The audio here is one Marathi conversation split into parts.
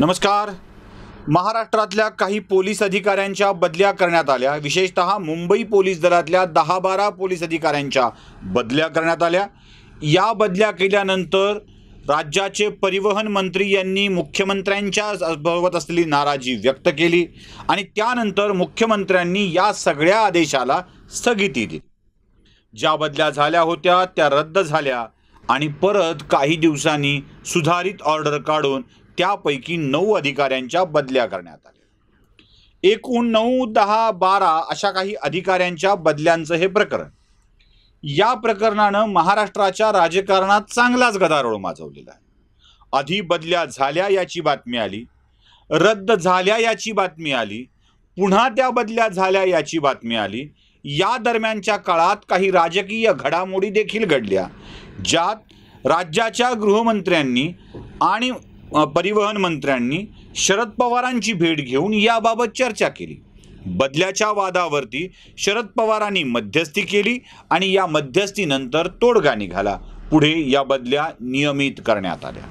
नमस्कार महाराष्ट्रातल्या काही पोलीस अधिकाऱ्यांच्या बदल्या करण्यात आल्या विशेषत मुंबई पोलीस दलातल्या दहा बारा पोलीस अधिकाऱ्यांच्या बदल्या करण्यात आल्या या बदल्या केल्यानंतर राज्याचे परिवहन मंत्री यांनी मुख्यमंत्र्यांच्या बरोबर असलेली नाराजी व्यक्त केली आणि त्यानंतर मुख्यमंत्र्यांनी या सगळ्या आदेशाला स्थगिती दिली ज्या बदल्या झाल्या होत्या त्या रद्द झाल्या आणि परत काही दिवसांनी सुधारित ऑर्डर काढून त्यापैकी नऊ अधिकाऱ्यांच्या बदल्या करण्यात आल्या एकूण नऊ दहा बारा अशा काही अधिकाऱ्यांच्या बदल्यांचं हे प्रकरण या प्रकरणानं महाराष्ट्राच्या राजकारणात चांगलाच गदारोळ माजवलेला आहे आधी बदल्या झाल्या याची बातमी आली रद्द झाल्या याची बातमी आली पुन्हा त्या बदल्या झाल्या याची बातमी आली या दरम्यानच्या काळात काही राजकीय घडामोडी देखील घडल्या ज्यात राज्याच्या गृहमंत्र्यांनी आणि परिवहन मंत्र्यांनी शरद पवारांची भेट घेऊन याबाबत चर्चा केली बदल्याच्या वादावरती शरद पवारांनी मध्यस्थी केली आणि या मध्यस्थीनंतर तोडगा निघाला पुढे या बदल्या नियमित करण्यात आल्या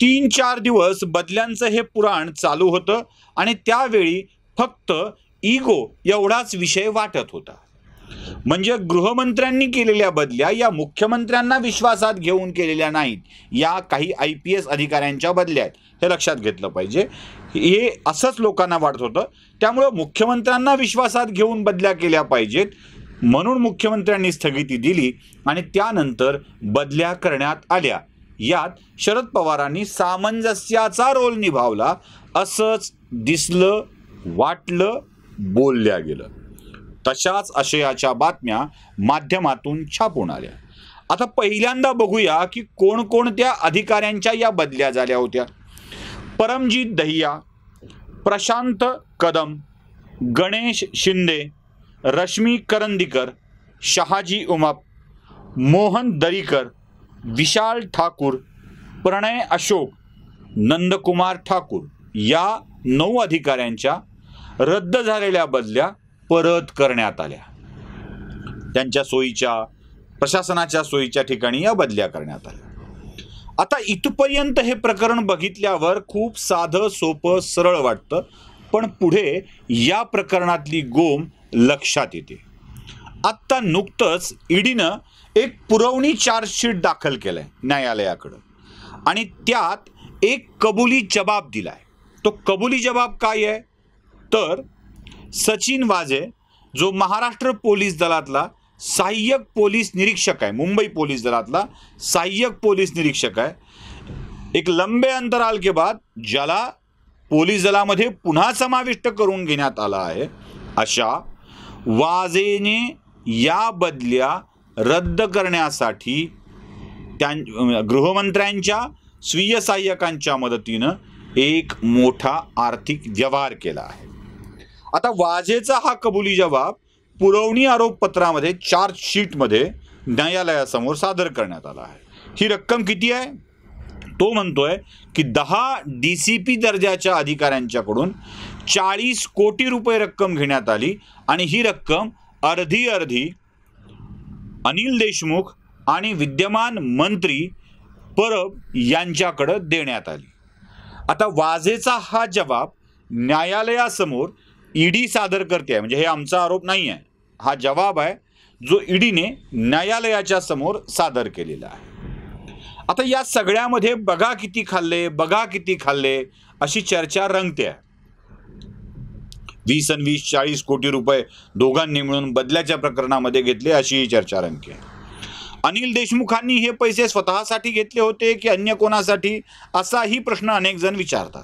तीन चार दिवस बदल्यांचं हे पुराण चालू होतं आणि त्यावेळी फक्त इगो एवढाच विषय वाटत होता म्हणजे गृहमंत्र्यांनी केलेल्या बदल्या या मुख्यमंत्र्यांना विश्वासात घेऊन केलेल्या नाहीत या काही आय पी एस अधिकाऱ्यांच्या बदल्या आहेत हे लक्षात घेतलं पाहिजे हे असंच लोकांना वाटत होतं त्यामुळं मुख्यमंत्र्यांना विश्वासात घेऊन बदल्या केल्या पाहिजेत म्हणून मुख्यमंत्र्यांनी स्थगिती दिली आणि त्यानंतर बदल्या करण्यात आल्या यात शरद पवारांनी सामंजस्याचा रोल निभावला असंच दिसलं वाटलं बोलल्या गेलं तशाच आशयाच्या बातम्या माध्यमातून छापून आल्या आता पहिल्यांदा बघूया की कोणकोणत्या अधिकाऱ्यांच्या या बदल्या झाल्या होत्या परमजीत दहिया प्रशांत कदम गणेश शिंदे रश्मी करंदीकर शहाजी उमाप मोहन दरीकर विशाल ठाकूर प्रणय अशोक नंदकुमार ठाकूर या नऊ अधिकाऱ्यांच्या रद्द झालेल्या बदल्या परत करण्यात आल्या त्यांच्या सोयीच्या प्रशासनाच्या सोयीच्या ठिकाणी या बदल्या करण्यात आल्या आता इथपर्यंत हे प्रकरण बघितल्यावर खूप साधं सोपं सरळ वाटतं पण पुढे या प्रकरणातली गोम लक्षात येते आत्ता नुकतंच ईडीनं एक पुरवणी चार्जशीट दाखल केलं आहे न्यायालयाकडं आणि त्यात एक कबुली जबाब दिला आहे तो कबुली जबाब काय आहे तर सचिन वाजे जो महाराष्ट्र पोलीस दलातला सहाय्यक पोलीस निरीक्षक आहे मुंबई पोलीस दलातला सहाय्यक पोलीस निरीक्षक आहे एक लंबे अंतराल के बाद ज्याला पोलीस दलामध्ये पुन्हा समाविष्ट करून घेण्यात आला आहे अशा वाजेने या बदल्या रद्द करण्यासाठी त्यां गृहमंत्र्यांच्या स्वीय सहाय्यकांच्या मदतीनं एक मोठा आर्थिक व्यवहार केला आहे आता वाजेचा हा कबुली जबाब पुरवणी आरोपपत्रामध्ये चार्जशीटमध्ये न्यायालयासमोर सादर करण्यात आला आहे ही रक्कम किती आहे तो म्हणतोय की दहा डी सी पी दर्जाच्या अधिकाऱ्यांच्याकडून चाळीस कोटी रुपये रक्कम घेण्यात आली आणि ही रक्कम अर्धी अर्धी अनिल देशमुख आणि विद्यमान मंत्री परब यांच्याकडं देण्यात आली आता वाजेचा हा जबाब न्यायालयासमोर ईडी सादर करते आहे म्हणजे हे आमचा आरोप नाही आहे हा जवाब आहे जो ईडीने न्यायालयाच्या समोर सादर केलेला आहे आता या सगळ्यामध्ये बघा किती खाल्ले बघा किती खाल्ले अशी चर्चा रंगते आहे वीस आणि वीस चाळीस कोटी रुपये दोघांनी मिळून बदल्याच्या प्रकरणामध्ये घेतले अशी चर्चा रंगते आहे अनिल देशमुखांनी हे पैसे स्वतःसाठी घेतले होते की अन्य कोणासाठी असाही प्रश्न अनेक जण विचारतात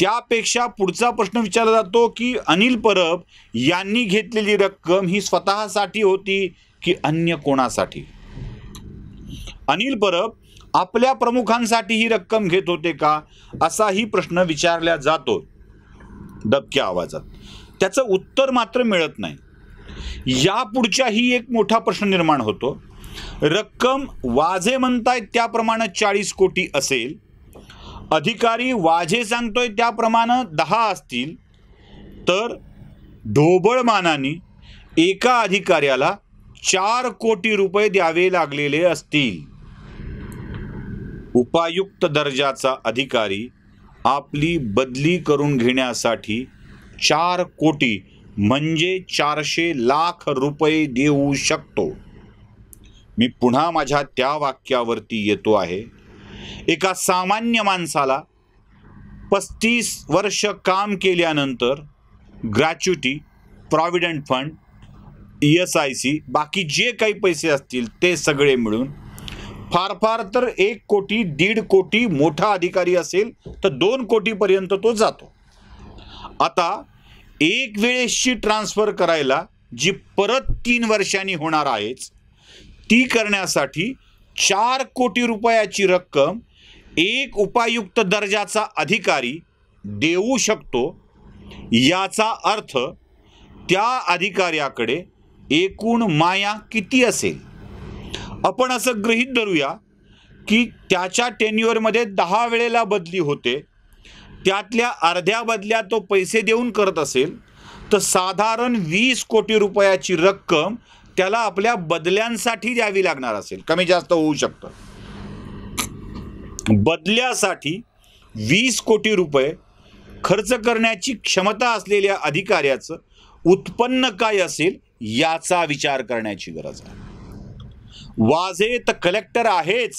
त्यापेक्षा पुढचा प्रश्न विचारला जातो की अनिल परब यांनी घेतलेली रक्कम ही स्वतःसाठी होती की अन्य कोणासाठी अनिल परब आपल्या प्रमुखांसाठी ही रक्कम घेत होते का असाही प्रश्न विचारला जातो डबक्या आवाजात त्याचं उत्तर मात्र मिळत नाही या पुढच्याही एक मोठा प्रश्न निर्माण होतो रक्कम वाझे म्हणतायत त्याप्रमाणे चाळीस कोटी असेल अधिकारी वाझे सांगतोय त्याप्रमाणे दहा असतील तर ढोबळमानाने एका अधिकाऱ्याला चार कोटी रुपये द्यावे लागलेले असतील उपायुक्त दर्जाचा अधिकारी आपली बदली करून घेण्यासाठी चार कोटी म्हणजे चारशे लाख रुपये देऊ शकतो मी पुन्हा माझ्या त्या वाक्यावरती येतो आहे एका सामान्य माणसाला पस्तीस वर्ष काम केल्यानंतर gratuity provident fund S I C बाकी जे काही पैसे असतील ते सगळे मिळून फार फार तर एक कोटी दीड कोटी मोठा अधिकारी असेल तर दोन कोटीपर्यंत तो जातो आता एक वेळेसची ट्रान्सफर करायला जी परत तीन वर्षांनी होणार आहेच ती करण्यासाठी चार कोटी रुपयाची रक्कम एक उपायुक्त दर्जाचा अधिकारी देऊ शकतो याचा अर्थ त्या अधिकाऱ्याकडे एकूण माया किती असेल आपण असं गृहीत धरूया की त्याच्या टेन्युअरमध्ये दहा वेळेला बदली होते त्यातल्या अर्ध्या बदल्या तो पैसे देऊन करत असेल तर साधारण वीस कोटी रुपयाची रक्कम त्याला आपल्या बदल्यांसाठी द्यावी लागणार असेल कमी जास्त होऊ शकतं बदल्यासाठी वीस कोटी रुपये खर्च करण्याची क्षमता असलेल्या अधिकाऱ्याचं उत्पन्न काय असेल याचा विचार करण्याची गरज आहे वाझे तर कलेक्टर आहेच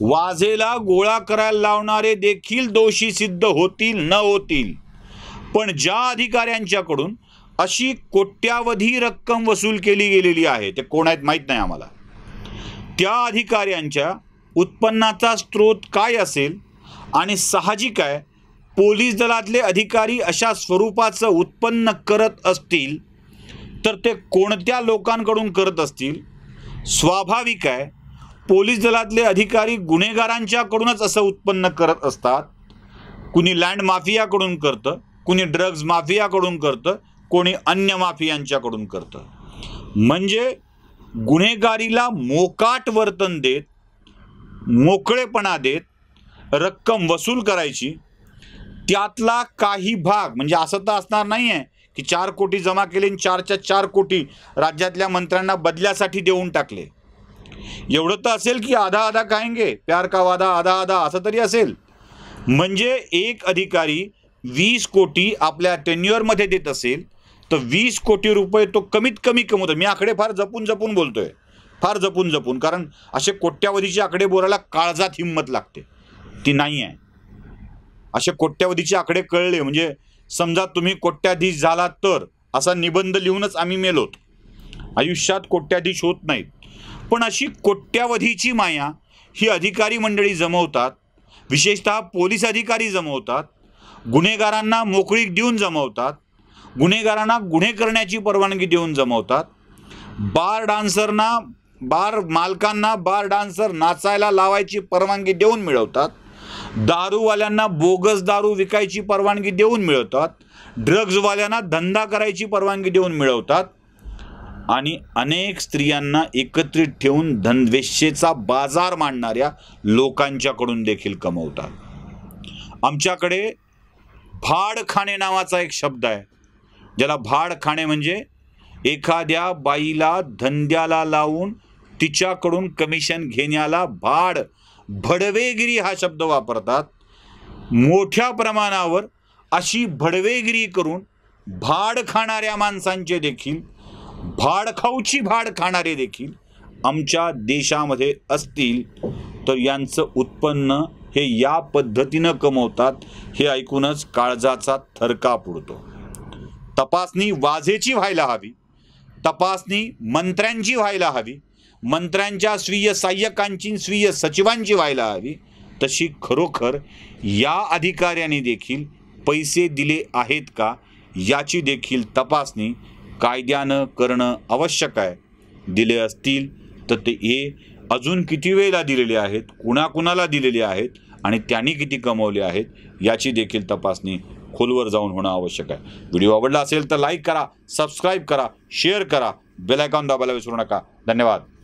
वाझेला गोळा करायला लावणारे देखील दोषी सिद्ध होतील न होतील पण ज्या अधिकाऱ्यांच्याकडून अशी कोट्यावधी रक्कम वसूल केली गेलेली आहे ते कोण आहेत माहीत नाही आम्हाला त्या अधिकाऱ्यांच्या उत्पन्नाचा स्रोत काय असेल आणि साहजिक आहे पोलीस दलातले अधिकारी अशा स्वरूपाचं उत्पन्न करत असतील तर ते कोणत्या लोकांकडून करत असतील स्वाभाविक आहे पोलीस दलातले अधिकारी गुन्हेगारांच्याकडूनच असं उत्पन्न करत असतात कुणी लँड माफियाकडून करतं कुणी ड्रग्ज माफियाकडून करतं कोणी अन्य माफियांच्याकडून करतं म्हणजे गुन्हेगारीला मोकाट वर्तन देत मोकळेपणा देत रक्कम वसूल करायची त्यातला काही भाग म्हणजे असं तर असणार नाही आहे की चार कोटी जमा केले आणि चारच्या चार कोटी राज्यातल्या मंत्र्यांना बदल्यासाठी देऊन टाकले एवढं तर असेल की आधा आधा गे प्यार का वादा आधा आधा असं तरी असेल म्हणजे एक अधिकारी वीस कोटी आपल्या टेन्युअरमध्ये देत असेल तर वीस कोटी रुपये तो कमीत कमी कमवतो मी आकडे फार जपून जपून बोलतोय फार जपून जपून कारण असे कोट्यावधीचे आकडे बोलायला काळजात हिंमत लागते ती नाही आहे असे कोट्यावधीचे आकडे कळले म्हणजे समजा तुम्ही कोट्याधीश झाला तर असा निबंध लिहूनच आम्ही मेलोत आयुष्यात कोट्याधीश होत नाहीत पण अशी कोट्यावधीची माया ही अधिकारी मंडळी जमवतात विशेषतः पोलीस अधिकारी जमवतात गुन्हेगारांना मोकळीक देऊन जमवतात गुन्हेगारांना गुन्हे करण्याची परवानगी देऊन जमवतात बार डान्सरना बार मालकांना बार डान्सर नाचायला लावायची परवानगी देऊन मिळवतात दारूवाल्यांना बोगस दारू विकायची परवानगी देऊन मिळवतात ड्रग्जवाल्यांना धंदा करायची परवानगी देऊन मिळवतात आणि अनेक स्त्रियांना एकत्रित ठेवून धनवेश्येचा बाजार मांडणाऱ्या लोकांच्याकडून देखील कमवतात आमच्याकडे भाडखाने नावाचा एक शब्द आहे ज्याला भाड खाणे म्हणजे एखाद्या बाईला धंद्याला लावून तिच्याकडून कमिशन घेण्याला भाड भडवेगिरी हा शब्द वापरतात मोठ्या प्रमाणावर अशी भडवेगिरी करून भाड खाणाऱ्या माणसांचे देखील भाडखाऊची भाड खाणारे देखील आमच्या देशामध्ये असतील तर यांचं उत्पन्न हे या पद्धतीनं कमवतात हे ऐकूनच काळजाचा थरका पुरतो तपासणी वाझेची व्हायला हवी तपासणी मंत्र्यांची व्हायला हवी मंत्र्यांच्या स्वीय सहाय्यकांची स्वीय सचिवांची व्हायला हवी तशी खरोखर या अधिकाऱ्याने देखील पैसे दिले आहेत का याची देखील तपासणी कायद्यानं करणं आवश्यक आहे दिले असतील तर ते ए अजून किती वेळेला दिलेले आहेत कुणाकुणाला दिलेले आहेत आणि त्यांनी किती कमवले आहेत याची देखील तपासणी खोलवर जाऊन होणं आवश्यक आहे व्हिडिओ आवडला असेल तर लाईक करा सबस्क्राईब करा शेअर करा बेलायकॉन दाबायला विसरू नका धन्यवाद